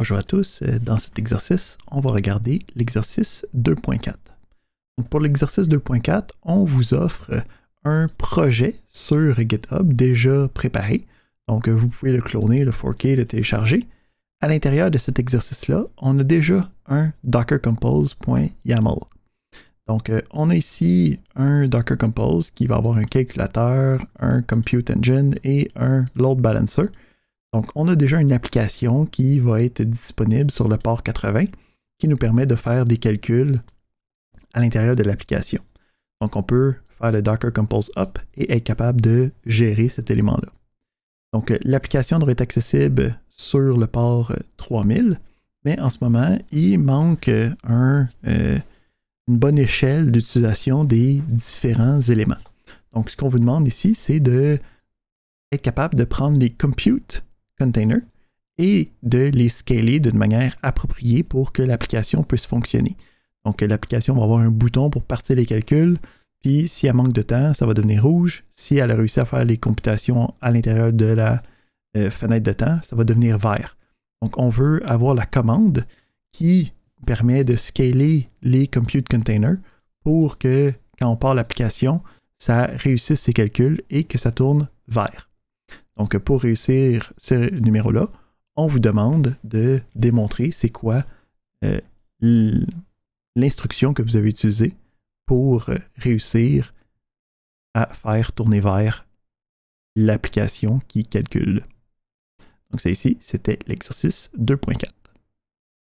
Bonjour à tous. Euh, dans cet exercice, on va regarder l'exercice 2.4. Pour l'exercice 2.4, on vous offre un projet sur GitHub déjà préparé. Donc, euh, vous pouvez le cloner, le forker, le télécharger. À l'intérieur de cet exercice-là, on a déjà un docker-compose.yaml. Donc, euh, on a ici un Docker Compose qui va avoir un calculateur, un Compute Engine et un Load Balancer. Donc, on a déjà une application qui va être disponible sur le port 80 qui nous permet de faire des calculs à l'intérieur de l'application. Donc, on peut faire le Docker Compose Up et être capable de gérer cet élément-là. Donc, l'application devrait être accessible sur le port 3000, euh, mais en ce moment, il manque euh, euh, une bonne échelle d'utilisation des différents éléments. Donc, ce qu'on vous demande ici, c'est de capable de prendre les compute Container et de les scaler d'une manière appropriée pour que l'application puisse fonctionner. Donc, l'application va avoir un bouton pour partir les calculs, puis si elle manque de temps, ça va devenir rouge. Si elle a réussi à faire les computations à l'intérieur de la euh, fenêtre de temps, ça va devenir vert. Donc, on veut avoir la commande qui permet de scaler les compute containers pour que quand on part l'application, ça réussisse ses calculs et que ça tourne vert. Donc, pour réussir ce numéro-là, on vous demande de démontrer c'est quoi euh, l'instruction que vous avez utilisée pour euh, réussir à faire tourner vers l'application qui calcule. Donc, c'est ici, c'était l'exercice 2.4.